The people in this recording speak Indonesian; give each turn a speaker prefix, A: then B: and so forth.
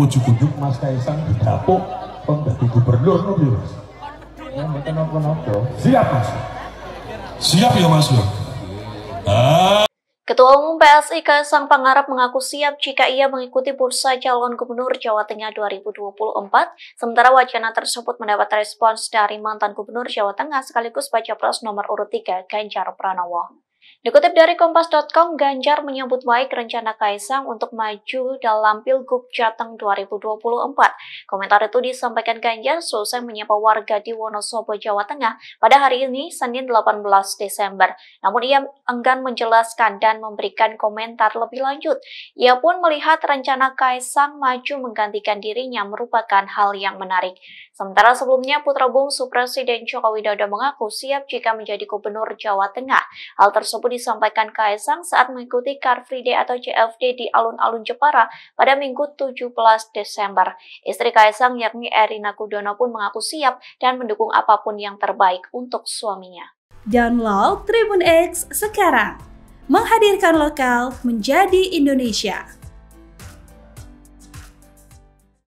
A: ujuk-ujuk Mas Kaisang didapuk pembantu gubernur no gitu, Mas? Ya Siap Mas. Siap ya Mas ya. Ah. Ketua Umum PSI Kaisang Pangarap mengaku siap jika ia mengikuti bursa calon gubernur Jawa Tengah 2024, sementara wacana tersebut mendapat respons dari mantan gubernur Jawa Tengah sekaligus baca pres nomor urut 3 Ganjar Pranowo. Dikutip dari Kompas.com, Ganjar menyambut baik rencana Kaisang untuk maju dalam Pilgub Jateng 2024. Komentar itu disampaikan Ganjar selesai menyapa warga di Wonosobo, Jawa Tengah pada hari ini, Senin 18 Desember. Namun ia enggan menjelaskan dan memberikan komentar lebih lanjut. Ia pun melihat rencana Kaisang maju menggantikan dirinya merupakan hal yang menarik. Sementara sebelumnya, Putra Bungsu Presiden Joko Widodo mengaku siap jika menjadi gubernur Jawa Tengah. Hal tersebut tersebut disampaikan Kaisang saat mengikuti Car Free Day atau CFD di alun-alun Jepara pada Minggu 17 Desember. Istri Kaisang yakni Erina Kudono pun mengaku siap dan mendukung apapun yang terbaik untuk suaminya.
B: Download Tribun X sekarang. Menghadirkan lokal menjadi Indonesia.